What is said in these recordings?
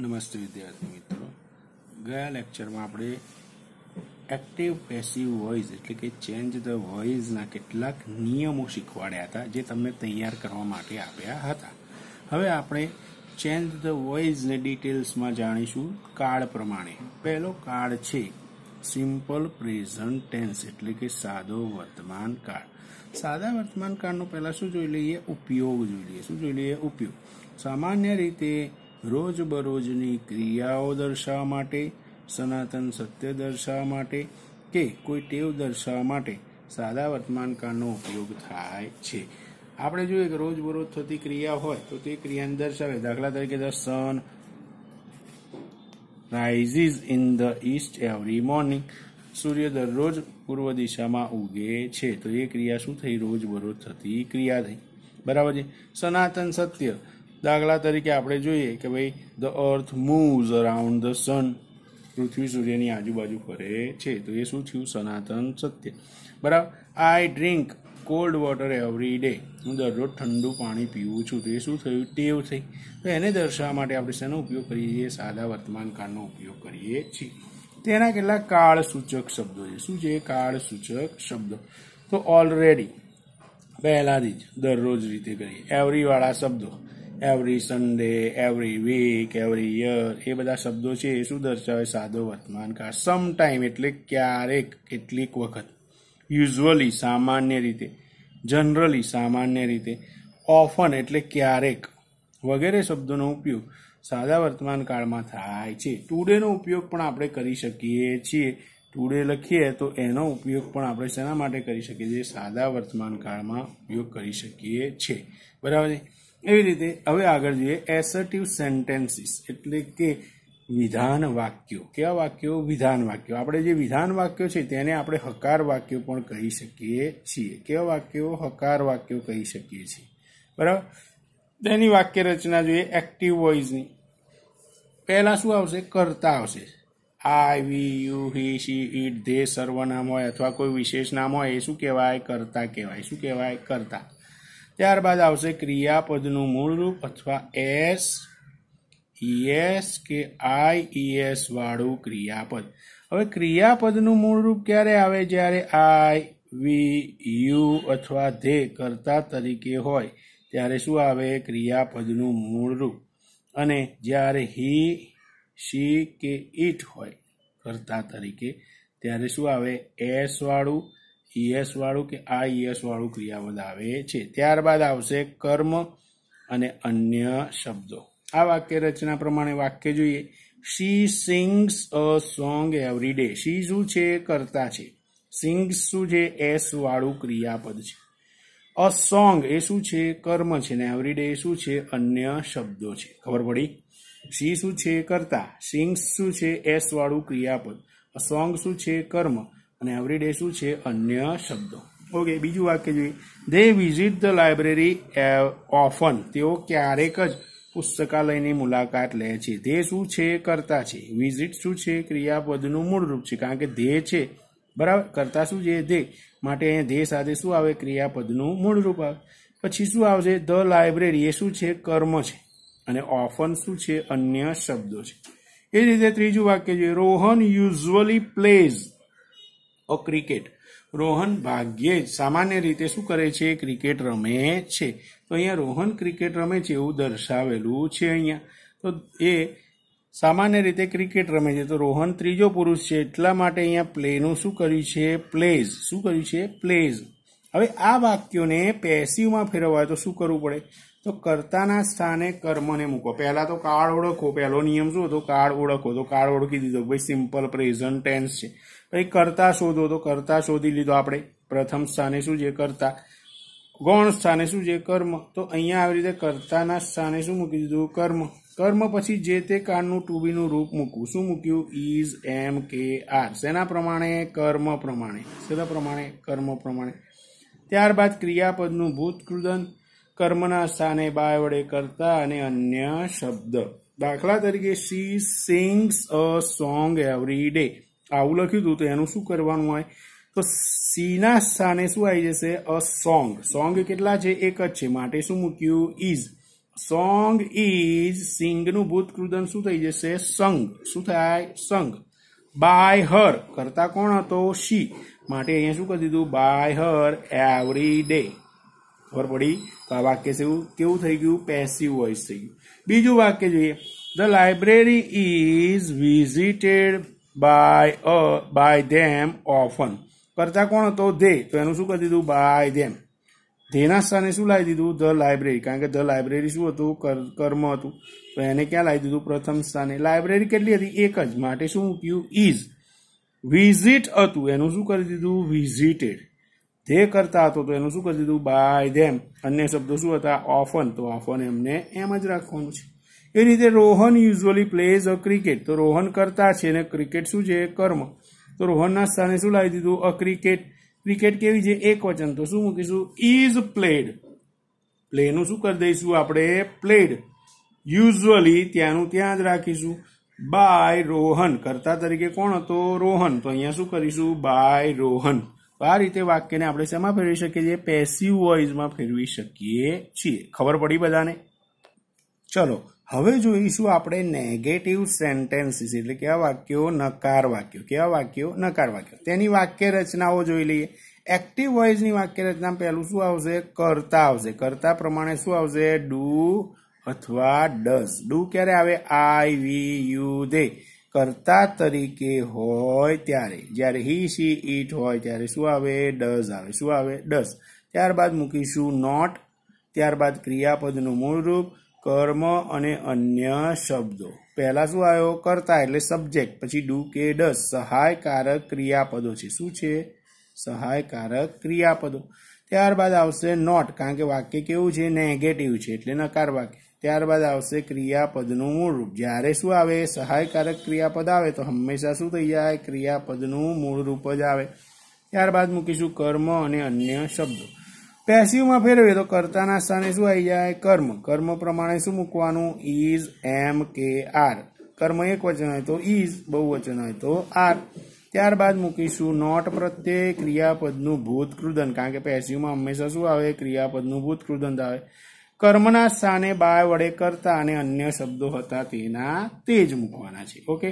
નમસ્તે વિદ્યાર્થી મિત્રો ગયા લેક્ચરમાં આપણે એક્ટિવ પેસિવ વોઇસ એટલે કે ચેન્જ ધ વોઇસના કેટલાક નિયમો શીખવાડ્યા હતા જે તમને તૈયાર કરવા માટે આપ્યા હતા હવે આપણે ચેન્જ ધ વોઇસને ડિટેલ્સમાં જાણીશું કાર્ડ પ્રમાણે પહેલો કાર્ડ છે સિમ્પલ પ્રેઝન્ટ ટેન્સ એટલે કે સાદો વર્તમાન કાળ સાદા વર્તમાન કાળનો પહેલાં શું જોઈ લઈએ ઉપયોગ જોઈ લઈએ શું જોઈ લઈએ ઉપયોગ સામાન્ય રીતે રોજબરોજની ક્રિયાઓ દર્શાવવા માટે સનાતન સત્ય દર્શાવવા માટે કે કોઈ ટેવ દર્શાવવા માટે સાદા વર્તમાનકાળનો ઉપયોગ થાય છે આપણે જોઈએ કે રોજબરોજ થતી ક્રિયા હોય તો તે ક્રિયાને દર્શાવે દાખલા તરીકે the sun rises in the east every morning સૂર્ય દરરોજ પૂર્વ દિશામાં ઉગે છે તો એ ક્રિયા શું થઈ રોજબરોજ થતી ક્રિયા થઈ બરાબર છે સનાતન સત્ય દાખલા તરીકે આપણે જોઈએ કે ભાઈ the earth moves around the sun પૃથ્વી સૂર્યની આજુબાજુ ફરે છે તો એ શું થયું સનાતન સત્ય બરાબર I drink cold water every day હું દરરોજ ઠંડુ પાણી પીવું છું તો એ શું થયું ટેવ થઈ તો એને દર્શાવવા માટે આપણે શેનો ઉપયોગ કરીએ છીએ સાદા વર્તમાન કાળનો ઉપયોગ કરીએ છીએ તેના કેટલાક કાળ સૂચક શબ્દો છે શું છે કાળ સૂચક શબ્દો તો ઓલરેડી પહેલાંથી જ દરરોજ રીતે કરીએ એવરીવાળા શબ્દો every Sunday every week every year એ બધા શબ્દો છે એ શું દર્શાવે સાદો વર્તમાન વર્તમાનકાળ સમટાઈમ એટલે ક્યારેક કેટલીક વખત યુઝવલી સામાન્ય રીતે જનરલી સામાન્ય રીતે ઓફન એટલે ક્યારેક વગેરે શબ્દોનો ઉપયોગ સાદા વર્તમાન કાળમાં થાય છે ટુડેનો ઉપયોગ પણ આપણે કરી શકીએ છીએ ટુડે લખીએ તો એનો ઉપયોગ પણ આપણે શેના માટે કરી શકીએ છીએ સાદા વર્તમાન કાળમાં ઉપયોગ કરી શકીએ છીએ બરાબર છે એવી રીતે હવે આગળ જોઈએ એસર્ટિવ સેન્ટેન્સીસ એટલે કે વિધાન વાક્યો કેવા વાક્યો વિધાન વાક્યો આપણે જે વિધાન વાક્યો છે તેને આપણે હકાર વાક્યો પણ કહી શકીએ છીએ કેવા વાક્યો હકાર વાક્યો કહી શકીએ છીએ બરાબર તેની વાક્ય રચના જોઈએ એક્ટિવ વોઇસની પહેલાં શું આવશે કરતા આવશે I we you he she it they સર્વનામ હોય અથવા કોઈ વિશેષ નામ હોય એ શું કહેવાય કરતા કહેવાય શું કહેવાય કરતા ત્યારબાદ આવશે ક્રિયાપદનું મૂળરૂપ અથવા એસ ઈએસ કે આઈ એસ વાળું ક્રિયાપદ હવે ક્રિયાપદનું મૂળરૂપ ક્યારે આવે જ્યારે આઈ વી યુ અથવા ધે કરતા તરીકે હોય ત્યારે શું આવે ક્રિયાપદનું મૂળરૂપ અને જ્યારે હી શી કે ઇટ હોય કરતા તરીકે ત્યારે શું આવે એસ વાળું ઈએસ વાળું કે આ ઈએસ વાળું ક્રિયાપદ આવે છે ત્યારબાદ આવશે કર્મ અને અન્ય શબ્દો આ વાક્ય રચના પ્રમાણે વાક્ય જોઈએ she sings a song every day she શું છે કરતા છે સિંગ્સ શું છે એસ વાળું ક્રિયાપદ છે અ સોંગ એ શું છે કર્મ છે ને એવરી ડે શું છે અન્ય શબ્દો છે ખબર પડી શી શું છે કરતા સિંગ્સ શું છે એસ વાળું ક્રિયાપદ અ સોંગ શું છે કર્મ અને એવરી ડે શું છે અન્ય શબ્દો ઓકે બીજું વાક્ય જોઈએ they visit the library often તેઓ ક્યારેક જ પુસ્તકાલયની મુલાકાત લે છે તે શું છે કરતા છે વિઝિટ શું છે ક્રિયાપદનું મૂળરૂપ છે કારણ કે ધે છે બરાબર કરતા શું છે ધે માટે અહીંયા ધે સાથે શું આવે ક્રિયાપદનું મૂળરૂપ આવે પછી શું આવશે ધ લાઇબ્રેરી એ શું છે કર્મ છે અને ઓફન શું છે અન્ય શબ્દો છે એ રીતે ત્રીજું વાક્ય જોઈએ Rohan usually plays a cricket Rohan ભાગ્યે જ સામાન્ય રીતે શું કરે છે ક્રિકેટ રમે છે તો અહીંયા રોહન ક્રિકેટ રમે છે એવું દર્શાવેલું છે અહીંયા તો એ સામાન્ય રીતે ક્રિકેટ રમે છે તો રોહન ત્રીજો પુરુષ છે એટલા માટે અહીંયા પ્લેનું શું કર્યું છે પ્લેઝ શું કર્યું છે પ્લેઝ હવે આ વાક્યોને પેસીવમાં ફેરવવા તો શું કરવું પડે તો કરતાના સ્થાને કર્મને મૂકો પહેલાં તો કાળ ઓળખો પહેલો નિયમ શું હતો કાળ ઓળખો તો કાળ ઓળખી દીધો ભાઈ સિમ્પલ પ્રેઝન્ટ ટેન્સ છે પછી કર્તા શોધો તો કર્તા શોધી લીધો આપણે પ્રથમ સ્થાને શું છે કરતા ગૌણ સ્થાને શું છે કર્મ તો અહીંયા આવી રીતે કર્તાના સ્થાને શું મૂકી દીધું કર્મ કર્મ પછી જે તે કાળનું ટુબીનું રૂપ મૂકવું શું મૂક્યું ઇઝ એમ કે આર શેના પ્રમાણે કર્મ પ્રમાણે શેના પ્રમાણે કર્મ પ્રમાણે ત્યારબાદ ક્રિયાપદનું ભૂત કર્મના સ્થાને બાય વડે કરતા અને અન્ય શબ્દ દાખલા તરીકે she sings a song every day આવું લખ્યું હતું તો એનું શું કરવાનું હોય તો સીના સ્થાને શું આવી જશે અ સોંગ સોંગ કેટલા છે એક જ છે માટે શું મૂક્યું ઇઝ સોંગ ઇઝ સિંગનું ભૂતકૃદન શું થઈ જશે સંગ શું થાય સંગ બાય હર કરતા કોણ હતો શી માટે અહીંયા શું કરી દીધું બાય હર એવરી ડે ખબર પડી તો આ વાક્ય છે કેવું થઈ ગયું પેસિવ વોઇસ થઈ ગયું બીજું વાક્ય જોઈએ the library is visited by a by them often કરતા કોણ હતો ધે તો એનું શું કરી દીધું બાય ધેમ ધેના સ્થાને શું લાવી દીધું ધ લાઇબ્રેરી કારણ કે ધ લાઇબ્રેરી શું હતું કર્મ હતું તો એને ક્યાં લાવી દીધું પ્રથમ સ્થાને લાઇબ્રેરી કેટલી હતી એક જ માટે શું મૂક્યું ઇઝ વિઝિટ હતું એનું શું કરી દીધું વિઝિટેડ તે કરતા હતો તો એનું શું કરી દીધું બાય ધેમ અન્ય શબ્દો શું હતા ઓફન તો ઓફન એમને એમ જ રાખવાનું છે એ રીતે Rohan usually plays a cricket તો રોહન કરતા છે ને ક્રિકેટ શું છે કર્મ તો રોહનના સ્થાને શું લાવી દીધું અ ક્રિકેટ ક્રિકેટ કેવી છે એક વચન તો શું મૂકીશું ઇઝ પ્લેડ પ્લેનું શું કરી દઈશું આપણે પ્લેડ યુઝ્યુઅલી ત્યાંનું ત્યાં જ રાખીશું બાય રોહન કરતા તરીકે કોણ હતો રોહન તો અહીંયા શું કરીશું બાય રોહન આ રીતે વાક્યને આપણે શેમાં ફેરવી શકીએ છીએ પેસિવ વોઇસમાં ફેરવી શકીએ છીએ ખબર પડી બધાને ચલો હવે જોઈશું આપણે નેગેટિવ સેન્ટેન્સીસ એટલે કેવા વાક્યો નકાર વાક્યો કેવા વાક્યો નકાર વાક્યો તેની વાક્ય રચનાઓ જોઈ લઈએ એક્ટિવ વોઇસની વાક્ય રચના પહેલું શું આવશે કરતા આવશે કરતા પ્રમાણે શું આવશે ડુ અથવા ડઝ ડુ ક્યારે આવે આઈ વી યુ દે કર્તા તરીકે હોય ત્યારે જ્યારે હી સી ઇટ હોય ત્યારે શું આવે ડસ આવે શું આવે ડસ ત્યારબાદ મૂકીશું નોટ ત્યારબાદ ક્રિયાપદનું મૂળરૂપ કર્મ અને અન્ય શબ્દો પહેલા શું આવ્યો કરતા એટલે સબ્જેક્ટ પછી ડુ કે ડસ સહાયકારક ક્રિયાપદો છે શું છે સહાયકારક ક્રિયાપદો ત્યારબાદ આવશે નોટ કારણ કે વાક્ય કેવું છે નેગેટિવ છે એટલે નકાર વાક્ય ત્યારબાદ આવશે ક્રિયાપદનું મૂળ રૂપ જ્યારે શું આવે સહાયકારક ક્રિયાપદ આવે તો હંમેશા શું થઈ જાય ક્રિયાપદનું મૂળરૂપ જ આવે ત્યારબાદ મૂકીશું કર્મ અને અન્ય શબ્દો પેસિવમાં ફેરવીએ તો કર્તાના સ્થાને શું આવી જાય કર્મ કર્મ પ્રમાણે શું મૂકવાનું ઇઝ એમ કે આર કર્મ એક વચન હોય તો ઇઝ બહુ વચન હોય તો આર ત્યારબાદ મૂકીશું નોટ પ્રત્યે ક્રિયાપદનું ભૂતકૃદન કારણ કે પેસિવમાં હંમેશા શું આવે ક્રિયાપદનું ભૂતકૃદન આવે કર્મના સ્થાને બાય વડે કરતા અને અન્ય શબ્દો હતા તેના તે જ મૂકવાના છે ઓકે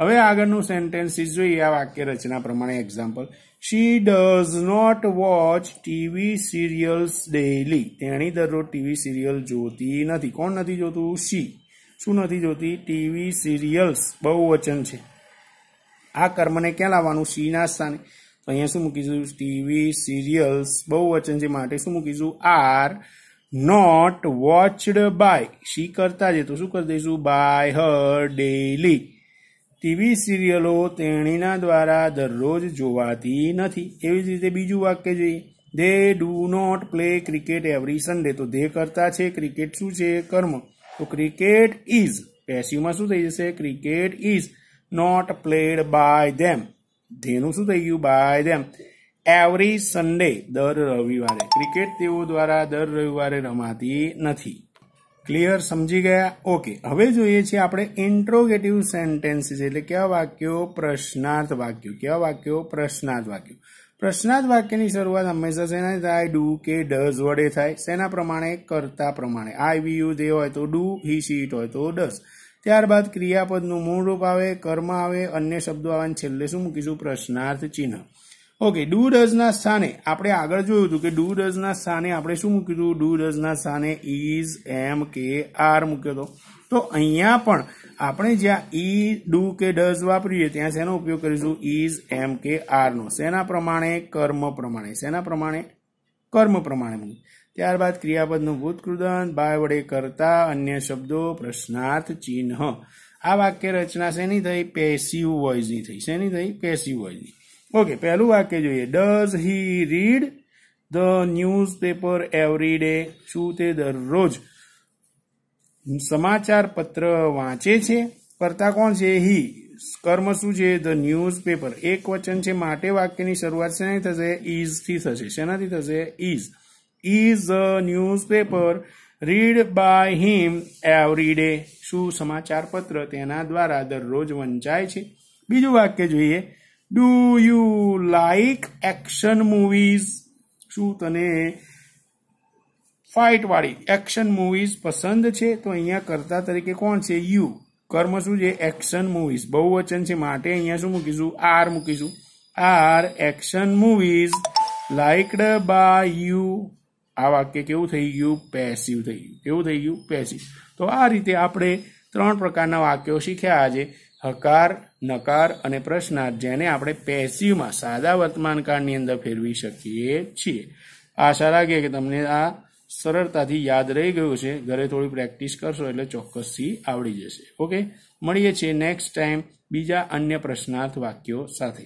હવે આગળનું સેન્ટેન્સીસ જોઈએ આ વાક્ય રચના પ્રમાણે example she does not watch TV serials daily તેણી દરરોજ ટીવી સિરિયલ જોતી નથી કોણ નથી જોતું શી શું નથી જોતી ટીવી સિરિયલ્સ બહુ વચન છે આ કર્મને ક્યાં લાવવાનું શીના સ્થાને તો અહીંયા શું મૂકીશું ટીવી સિરિયલ્સ બહુ વચન છે માટે શું મૂકીશું are not watched by she કરતા જે તો શું કરી દઈશું બાય હર ડેલી ટીવી સિરિયલો તેણીના દ્વારા દરરોજ જોવાતી નથી એવી જ રીતે બીજું વાક્ય જોઈએ they do not play cricket every Sunday તો ધે કરતા છે ક્રિકેટ શું છે કર્મ તો ક્રિકેટ ઇઝ પેસ્યુમાં શું થઈ જશે cricket is not played by them ધેનું શું થઈ ગયું બાય ધેમ એવરી સન્ડે દર રવિવારે ક્રિકેટ તેઓ દ્વારા દર રવિવારે રમાતી નથી ક્લિયર સમજી ગયા ઓકે હવે જોઈએ છીએ આપણે ઇન્ટ્રોગેટિવ સેન્ટેન્સીસ એટલે કયા વાક્યો પ્રશ્નાર્થ વાક્યો કયા વાક્યો પ્રશ્નાર્થ વાક્યો પ્રશ્નાર્થ વાક્યની શરૂઆત હંમેશા શેના થાય ડુ કે ડઝ વડે થાય શેના પ્રમાણે કરતા પ્રમાણે આઈ વી યુ તે હોય તો ડુ હી શી હોય તો ડઝ ત્યારબાદ ક્રિયાપદનું મૂળ રૂપ આવે કર્મ આવે અન્ય શબ્દો આવે છેલ્લે શું મૂકીશું પ્રશ્નાર્થ ચિહ્ન ઓકે ડુ સ્થાને આપણે આગળ જોયું હતું કે ડુ સ્થાને આપણે શું મૂક્યું હતું ડુ સ્થાને ઇઝ એમ કે આર મૂક્યો હતો તો અહીંયા પણ આપણે જ્યાં ઈ e, ડુ કે ડઝ વાપરીએ ત્યાં શેનો ઉપયોગ કરીશું ઇઝ એમ કે આરનો શેના પ્રમાણે કર્મ પ્રમાણે શેના પ્રમાણે કર્મ પ્રમાણે ત્યારબાદ ક્રિયાપદનું ભૂતકૃદન બાય વડે કરતા અન્ય શબ્દો પ્રશ્નાર્થ ચિહ્ન આ વાક્ય રચના શેની થઈ પેસિવ વોઇસની થઈ શેની થઈ પેસિવ વોઇસની ઓકે પહેલું વાક્ય જોઈએ does he read the newspaper every day શું તે દરરોજ સમાચાર પત્ર વાંચે છે કરતા કોણ છે હી કર્મ શું છે ધ ન્યૂઝ પેપર એક વચન છે માટે વાક્યની શરૂઆત શેનાથી થશે ઇઝથી થશે શેનાથી થશે is is the newspaper read by him every day શું સમાચાર પત્ર તેના દ્વારા દરરોજ વંચાય છે બીજું વાક્ય જોઈએ do you like action movies શું તને ફાઇટવાળી એક્શન મૂવીઝ પસંદ છે તો અહીંયા કરતા તરીકે કોણ છે યુ કર્મ શું છે એક્શન મૂવીઝ બહુ વચન છે માટે અહીંયા શું મૂકીશું આર મૂકીશું are action movies liked by you આ વાક્ય કેવું થઈ ગયું પેસિવ થઈ ગયું કેવું થઈ ગયું પેસિવ તો આ રીતે આપણે ત્રણ પ્રકારના વાક્યો શીખ્યા આજે હકાર નકાર અને પ્રશ્નાર્થ જેને આપણે પેસિવમાં સાદા વર્તમાન કાળની અંદર ફેરવી શકીએ છીએ આશા લાગે કે તમને આ સરળતાથી યાદ રહી ગયું છે ઘરે થોડી પ્રેક્ટિસ કરશો એટલે ચોક્કસથી આવડી જશે ઓકે મળીએ છીએ નેક્સ્ટ ટાઈમ બીજા અન્ય પ્રશ્નાર્થ વાક્યો સાથે